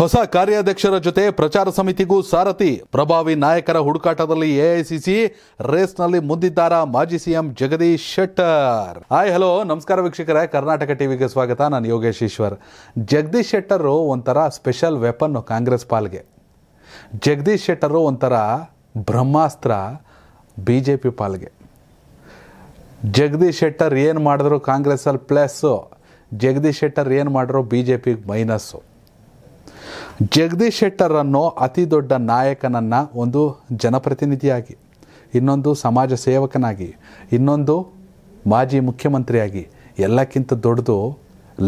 ಹೊಸ ಕಾರ್ಯಾಧ್ಯಕ್ಷರ ಜೊತೆ ಪ್ರಚಾರ ಸಮಿತಿಗೂ ಸಾರಥಿ ಪ್ರಭಾವಿ ನಾಯಕರ ಹುಡುಕಾಟದಲ್ಲಿ ಎಐಸಿಸಿ ರೇಸ್ನಲ್ಲಿ ಮುಂದಿದ್ದಾರ ಮಾಜಿ CM Jagadish Shettar hi hello ನಮಸ್ಕಾರ ವೀಕ್ಷಕರೇ ಕರ್ನಾಟಕ ಟಿವಿಗೆ ಸ್ವಾಗತ ನಾನು ಯೋಗೇಶ್ ಈಶ್ವರ್ ಜಗದೀಶ್ ಶೆಟ್ಟರ್ ಒಂಥರ ಸ್ಪೆಷಲ್ ವೆಪನ್ ಕಾಂಗ್ರೆಸ್ ಪಾಲ್ಗೆ ಜಗದೀಶ್ ಶೆಟ್ಟರ್ ಒಂಥರ ಬ್ರಹ್ಮಾಸ್ತ್ರ ಬಿ ಜೆ ಪಿ ಪಾಲ್ಗೆ ಜಗದೀಶ್ ಶೆಟ್ಟರ್ ಏನು ಮಾಡಿದ್ರು ಕಾಂಗ್ರೆಸ್ಸಲ್ಲಿ ಪ್ಲಸ್ಸು ಜಗದೀಶ್ ಶೆಟ್ಟರ್ ಏನು ಮಾಡಿದ್ರು ಬಿ ಜೆ ಪಿಗೆ ಮೈನಸ್ಸು ಜಗದೀಶ್ ಶೆಟ್ಟರ್ ಅನ್ನೋ ಅತಿ ದೊಡ್ಡ ನಾಯಕನನ್ನ ಒಂದು ಜನಪ್ರತಿನಿಧಿಯಾಗಿ ಇನ್ನೊಂದು ಸಮಾಜ ಸೇವಕನಾಗಿ ಇನ್ನೊಂದು ಮಾಜಿ ಮುಖ್ಯಮಂತ್ರಿಯಾಗಿ ಎಲ್ಲಕ್ಕಿಂತ ದೊಡ್ಡದು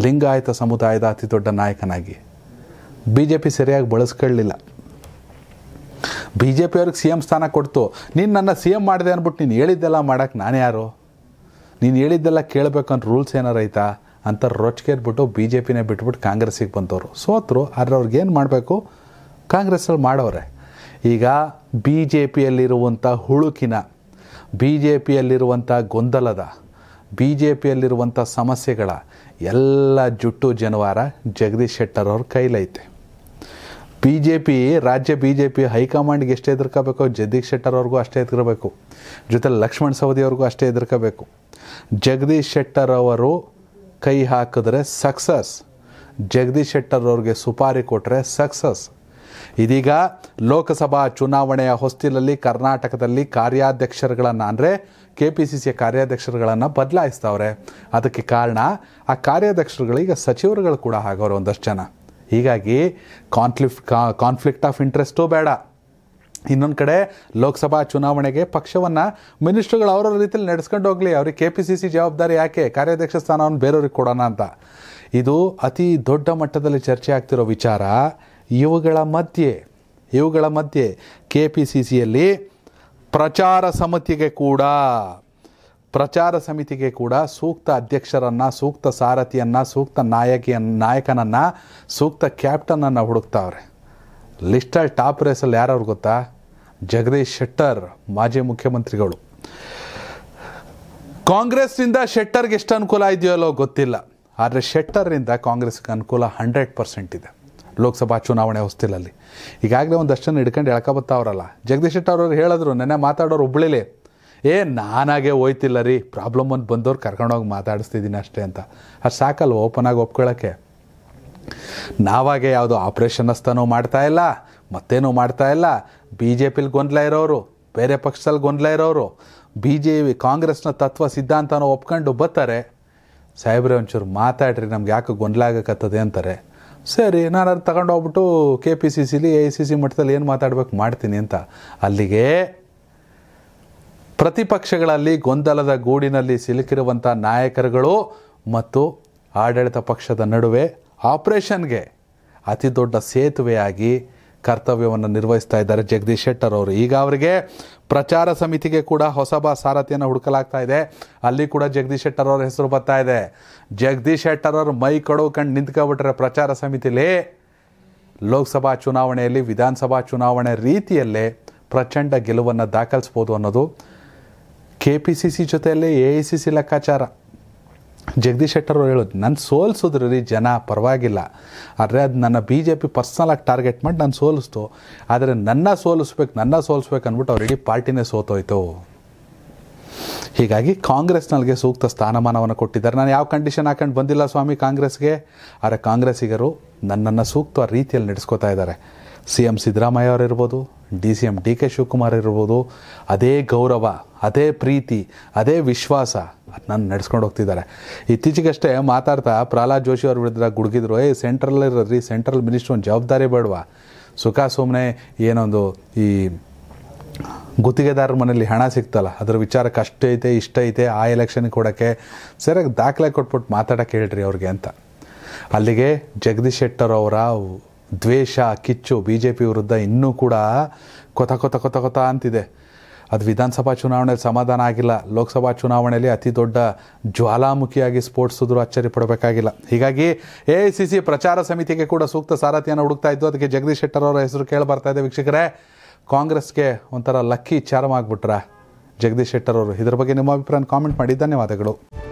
ಲಿಂಗಾಯತ ಸಮುದಾಯದ ಅತಿ ದೊಡ್ಡ ನಾಯಕನಾಗಿ ಬಿ ಜೆ ಪಿ ಸರಿಯಾಗಿ ಬಳಸ್ಕೊಳ್ಳಲಿಲ್ಲ ಬಿ ಜೆ ಪಿಯವ್ರಿಗೆ ಸಿ ಎಂ ಸ್ಥಾನ ಕೊಡ್ತು ನೀನು ನನ್ನ ಸಿ ಎಂ ಮಾಡಿದೆ ಅಂದ್ಬಿಟ್ಟು ನೀನು ಹೇಳಿದ್ದೆಲ್ಲ ಮಾಡೋಕ್ಕೆ ನಾನು ಯಾರು ನೀನು ಹೇಳಿದ್ದೆಲ್ಲ ಕೇಳಬೇಕಂತ ರೂಲ್ಸ್ ಏನಾರೈತಾ ಅಂತ ರೊಚ್ಕೇರ್ಬಿಟ್ಟು ಬಿ ಜೆ ಪಿನೇ ಬಿಟ್ಬಿಟ್ಟು ಕಾಂಗ್ರೆಸ್ಸಿಗೆ ಬಂದವರು ಸೋತರು ಆದರೆ ಅವ್ರಿಗೇನು ಮಾಡಬೇಕು ಕಾಂಗ್ರೆಸ್ಸಲ್ಲಿ ಮಾಡೋರೆ ಈಗ ಬಿ ಜೆ ಪಿಯಲ್ಲಿರುವಂಥ ಹುಳುಕಿನ ಬಿ ಜೆ ಪಿಯಲ್ಲಿರುವಂಥ ಗೊಂದಲದ ಬಿ ಜೆ ಪಿಯಲ್ಲಿರುವಂಥ ಸಮಸ್ಯೆಗಳ ಎಲ್ಲ ಜುಟ್ಟು ಜನವಾರ ಜಗದೀಶ್ ಶೆಟ್ಟರ್ ಅವ್ರ ಕೈಲೈತೆ ಬಿ ಜೆ ಪಿ ರಾಜ್ಯ ಬಿ ಜೆ ಪಿ ಹೈಕಮಾಂಡ್ಗೆ ಎಷ್ಟೇ ಎದುರ್ಕೋಬೇಕು ಜಗದೀಶ್ ಶೆಟ್ಟರ್ ಅವ್ರಿಗೂ ಅಷ್ಟೇ ಎದುರ್ಬೇಕು ಜೊತೆ ಲಕ್ಷ್ಮಣ್ ಸವದಿ ಅವ್ರಿಗೂ ಅಷ್ಟೇ ಎದುರ್ಕೋಬೇಕು ಜಗದೀಶ್ ಶೆಟ್ಟರ್ ಅವರು ಕೈ ಹಾಕಿದ್ರೆ ಸಕ್ಸಸ್ ಜಗದೀಶ್ ಶೆಟ್ಟರ್ ಅವ್ರಿಗೆ ಸುಪಾರಿ ಕೊಟ್ಟರೆ ಸಕ್ಸಸ್ ಇದೀಗ ಲೋಕಸಭಾ ಚುನಾವಣೆಯ ಹೊಸ್ತಿಲಲ್ಲಿ ಕರ್ನಾಟಕದಲ್ಲಿ ಕಾರ್ಯಾಧ್ಯಕ್ಷರುಗಳನ್ನು ಅಂದರೆ ಕೆ ಪಿ ಸಿ ಸಿಯ ಕಾರ್ಯಾಧ್ಯಕ್ಷರುಗಳನ್ನು ಬದಲಾಯಿಸ್ತಾವ್ರೆ ಅದಕ್ಕೆ ಕಾರಣ ಆ ಕಾರ್ಯಾಧ್ಯಕ್ಷರುಗಳೀಗ ಸಚಿವರುಗಳು ಕೂಡ ಆಗೋರು ಒಂದಷ್ಟು ಜನ ಹೀಗಾಗಿ ಕಾ ಕಾನ್ಫ್ಲಿಕ್ಟ್ ಆಫ್ ಇಂಟ್ರೆಸ್ಟು ಬೇಡ ಇನ್ನೊಂದು ಕಡೆ ಲೋಕಸಭಾ ಚುನಾವಣೆಗೆ ಪಕ್ಷವನ್ನು ಮಿನಿಸ್ಟ್ರುಗಳು ಅವರವ್ರ ರೀತಿಯಲ್ಲಿ ನಡೆಸ್ಕೊಂಡು ಹೋಗಲಿ ಅವ್ರಿಗೆ ಕೆ ಪಿ ಸಿ ಸಿ ಜವಾಬ್ದಾರಿ ಯಾಕೆ ಕಾರ್ಯಾಧ್ಯಕ್ಷ ಸ್ಥಾನವನ್ನು ಬೇರೆಯವ್ರಿಗೆ ಕೊಡೋಣ ಅಂತ ಇದು ಅತಿ ದೊಡ್ಡ ಮಟ್ಟದಲ್ಲಿ ಚರ್ಚೆ ಆಗ್ತಿರೋ ವಿಚಾರ ಇವುಗಳ ಮಧ್ಯೆ ಇವುಗಳ ಮಧ್ಯೆ ಕೆ ಪಿ ಸಿ ಸಿಯಲ್ಲಿ ಪ್ರಚಾರ ಸಮಿತಿಗೆ ಕೂಡ ಪ್ರಚಾರ ಸಮಿತಿಗೆ ಕೂಡ ಸೂಕ್ತ ಅಧ್ಯಕ್ಷರನ್ನು ಸೂಕ್ತ ಸಾರಥಿಯನ್ನು ಸೂಕ್ತ ನಾಯಕಿಯನ್ನು ನಾಯಕನನ್ನು ಸೂಕ್ತ ಕ್ಯಾಪ್ಟನನ್ನು ಹುಡುಕ್ತಾವ್ರೆ ಲಿಸ್ಟಲ್ಲಿ ಟಾಪ್ ರೇಸಲ್ಲಿ ಯಾರವ್ರು ಗೊತ್ತಾ ಜಗದೀಶ್ ಶೆಟ್ಟರ್ ಮಾಜಿ ಮುಖ್ಯಮಂತ್ರಿಗಳು ಕಾಂಗ್ರೆಸ್ನಿಂದ ಶೆಟ್ಟರ್ಗೆ ಎಷ್ಟು ಅನುಕೂಲ ಇದೆಯಲ್ಲೋ ಗೊತ್ತಿಲ್ಲ ಆದರೆ ಶೆಟ್ಟರ್ನಿಂದ ಕಾಂಗ್ರೆಸ್ಗೆ ಅನುಕೂಲ ಹಂಡ್ರೆಡ್ ಪರ್ಸೆಂಟ್ ಇದೆ ಲೋಕಸಭಾ ಚುನಾವಣೆ ಹೊಸ್ತಿಲಲ್ಲಿ ಈಗಾಗಲೇ ಒಂದಷ್ಟನ್ನು ಹಿಡ್ಕೊಂಡು ಅವರಲ್ಲ ಜಗದೀಶ್ ಶೆಟ್ಟರ್ ಅವರು ಹೇಳಿದ್ರು ನೆನೆ ಮಾತಾಡೋರು ಹುಬ್ಳಿಲಿ ಏ ನಾನಾಗೆ ಹೋಯ್ತಿಲ್ಲ ರೀ ಪ್ರಾಬ್ಲಮ್ ಅಂತ ಬಂದವ್ರು ಕರ್ಕೊಂಡೋಗಿ ಮಾತಾಡಿಸ್ತಿದ್ದೀನಿ ಅಷ್ಟೇ ಅಂತ ಅದು ಸಾಕಲ್ಲ ಓಪನ್ ಆಗಿ ಒಪ್ಕೊಳ್ಳೋಕ್ಕೆ ನಾವಾಗೆ ಯಾವುದೋ ಆಪ್ರೇಷನ್ ಅಸ್ತನೂ ಮಾಡ್ತಾ ಇಲ್ಲ ಮತ್ತೇನೂ ಮಾಡ್ತಾ ಇಲ್ಲ ಬಿ ಜೆ ಪಿಲಿ ಗೊಂದಲ ಇರೋರು ಬೇರೆ ಪಕ್ಷದಲ್ಲಿ ಗೊಂದಲ ಇರೋರು ಬಿ ಜೆ ಪಿ ಕಾಂಗ್ರೆಸ್ನ ತತ್ವ ಸಿದ್ಧಾಂತನೋ ಒಪ್ಕೊಂಡು ಬರ್ತಾರೆ ಸಾಹೇಬ್ರೆ ಒಂಚೂರು ಮಾತಾಡ್ರಿ ನಮ್ಗೆ ಯಾಕೆ ಗೊಂದಲ ಆಗಕತ್ತದೆ ಅಂತಾರೆ ಸರಿ ನಾನು ಅದು ತಗೊಂಡೋಗ್ಬಿಟ್ಟು ಕೆ ಪಿ ಸಿ ಸಿಲಿ ಎ ಸಿ ಸಿ ಮಟ್ಟದಲ್ಲಿ ಏನು ಮಾತಾಡ್ಬೇಕು ಮಾಡ್ತೀನಿ ಅಂತ ಅಲ್ಲಿಗೆ ಪ್ರತಿಪಕ್ಷಗಳಲ್ಲಿ ಗೊಂದಲದ ಗೂಡಿನಲ್ಲಿ ಸಿಲುಕಿರುವಂಥ ನಾಯಕರುಗಳು ಮತ್ತು ಆಡಳಿತ ಪಕ್ಷದ ನಡುವೆ ಆಪ್ರೇಷನ್ಗೆ ಅತಿ ದೊಡ್ಡ ಸೇತುವೆಯಾಗಿ ಕರ್ತವ್ಯವನ್ನು ನಿರ್ವಹಿಸ್ತಾ ಇದ್ದಾರೆ ಜಗದೀಶ್ ಶೆಟ್ಟರ್ ಅವರು ಈಗ ಅವರಿಗೆ ಪ್ರಚಾರ ಸಮಿತಿಗೆ ಕೂಡ ಹೊಸಬ ಸಾರಥಿಯನ್ನು ಹುಡುಕಲಾಗ್ತಾ ಇದೆ ಅಲ್ಲಿ ಕೂಡ ಜಗದೀಶ್ ಶೆಟ್ಟರ್ ಅವರ ಹೆಸರು ಬರ್ತಾ ಇದೆ ಜಗದೀಶ್ ಶೆಟ್ಟರ್ ಅವರು ಮೈ ಕಂಡು ನಿಂತ್ಕೊಬಿಟ್ರೆ ಪ್ರಚಾರ ಸಮಿತಿಲಿ ಲೋಕಸಭಾ ಚುನಾವಣೆಯಲ್ಲಿ ವಿಧಾನಸಭಾ ಚುನಾವಣೆ ರೀತಿಯಲ್ಲೇ ಪ್ರಚಂಡ ಗೆಲುವನ್ನು ದಾಖಲಿಸ್ಬೋದು ಅನ್ನೋದು ಕೆ ಪಿ ಸಿ ಸಿ ಜೊತೆಯಲ್ಲೇ ಎ ಐ ಸಿ ಸಿ ಲೆಕ್ಕಾಚಾರ ಜಗದೀಶ್ ಶೆಟ್ಟರ್ ಅವ್ರು ಹೇಳೋದು ನನ್ನ ಸೋಲಿಸಿದ್ರು ರೀ ಜನ ಪರವಾಗಿಲ್ಲ ಆದರೆ ಅದು ನನ್ನ ಬಿ ಜೆ ಪಿ ಪರ್ಸ್ನಲಾಗಿ ಟಾರ್ಗೆಟ್ ಮಾಡಿ ನಾನು ಸೋಲಿಸ್ತು ಆದರೆ ನನ್ನ ಸೋಲಿಸ್ಬೇಕು ನನ್ನ ಸೋಲಿಸ್ಬೇಕು ಅಂದ್ಬಿಟ್ಟು ಅವ್ರು ಇಡೀ ಪಾರ್ಟಿನೇ ಸೋತೋಯ್ತು ಹೀಗಾಗಿ ಕಾಂಗ್ರೆಸ್ ನನಗೆ ಸೂಕ್ತ ಸ್ಥಾನಮಾನವನ್ನು ಕೊಟ್ಟಿದ್ದಾರೆ ನಾನು ಯಾವ ಕಂಡೀಷನ್ ಹಾಕೊಂಡು ಬಂದಿಲ್ಲ ಸ್ವಾಮಿ ಕಾಂಗ್ರೆಸ್ಗೆ ಆದರೆ ಕಾಂಗ್ರೆಸ್ಸಿಗರು ನನ್ನನ್ನು ಸೂಕ್ತ ರೀತಿಯಲ್ಲಿ ನಡೆಸ್ಕೋತಾ ಇದ್ದಾರೆ ಸಿ ಎಂ ಸಿದ್ದರಾಮಯ್ಯ ಅವರಿರ್ಬೋದು D C M D K Shivakumar ಇರ್ಬೋದು ಅದೇ ಗೌರವ ಅದೇ ಪ್ರೀತಿ ಅದೇ ವಿಶ್ವಾಸ ನಾನು ನಡೆಸ್ಕೊಂಡು ಹೋಗ್ತಿದ್ದಾರೆ ಇತ್ತೀಚೆಗಷ್ಟೇ ಮಾತಾಡ್ತಾ ಪ್ರಹ್ಲಾದ್ ಜೋಶಿ ಅವ್ರ ವಿರುದ್ಧ ಗುಡುಗಿದ್ರು ಏ ಇರೋರಿ ಸೆಂಟ್ರಲ್ ಮಿನಿಸ್ಟ್ರ್ ಒಂದು ಜವಾಬ್ದಾರಿ ಬೇಡವಾ ಸುಖ ಸುಮ್ಮನೆ ಏನೊಂದು ಈ ಗುತ್ತಿಗೆದಾರರ ಮನೇಲಿ ಹಣ ಸಿಗ್ತಲ್ಲ ಅದ್ರ ಐತೆ ಇಷ್ಟ ಐತೆ ಆ ಎಲೆಕ್ಷನ್ಗೆ ಕೊಡೋಕ್ಕೆ ಸರಿಯಾಗಿ ದಾಖಲೆ ಕೊಟ್ಬಿಟ್ಟು ಮಾತಾಡೋಕ್ಕೆ ಹೇಳ್ರಿ ಅವ್ರಿಗೆ ಅಂತ ಅಲ್ಲಿಗೆ ಜಗದೀಶ್ ಶೆಟ್ಟರ್ ಅವರ ದ್ವೇಷ ಕಿಚ್ಚು ಬಿ ಜೆ ಪಿ ವಿರುದ್ಧ ಇನ್ನೂ ಕೂಡ ಕೊತ ಕೊತ ಕೊತ ಕೊತ ಅಂತಿದೆ ಅದು ವಿಧಾನಸಭಾ ಚುನಾವಣೆಯಲ್ಲಿ ಸಮಾಧಾನ ಆಗಿಲ್ಲ ಲೋಕಸಭಾ ಚುನಾವಣೆಯಲ್ಲಿ ಅತಿ ದೊಡ್ಡ ಜ್ವಾಲಾಮುಖಿಯಾಗಿ ಸ್ಫೋಟಿಸಿದ್ರು ಅಚ್ಚರಿ ಪಡಬೇಕಾಗಿಲ್ಲ ಹೀಗಾಗಿ ಎ ಐ ಸಿ ಸಿ ಪ್ರಚಾರ ಸಮಿತಿಗೆ ಕೂಡ ಸೂಕ್ತ ಸಾರಥಿಯನ್ನು ಹುಡುಕ್ತಾ ಇದ್ದು ಅದಕ್ಕೆ ಜಗದೀಶ್ ಶೆಟ್ಟರ್ ಅವರ ಹೆಸರು ಕೇಳಿ ಬರ್ತಾ ಇದೆ ವೀಕ್ಷಕರೇ ಕಾಂಗ್ರೆಸ್ಗೆ ಒಂಥರ ಲಕ್ಕಿ ಆಗ್ಬಿಟ್ರ ಜಗದೀಶ್ ಶೆಟ್ಟರ್ ಅವರು ಇದರ ಬಗ್ಗೆ ನಿಮ್ಮ ಅಭಿಪ್ರಾಯ ಕಾಮೆಂಟ್ ಮಾಡಿ ಧನ್ಯವಾದಗಳು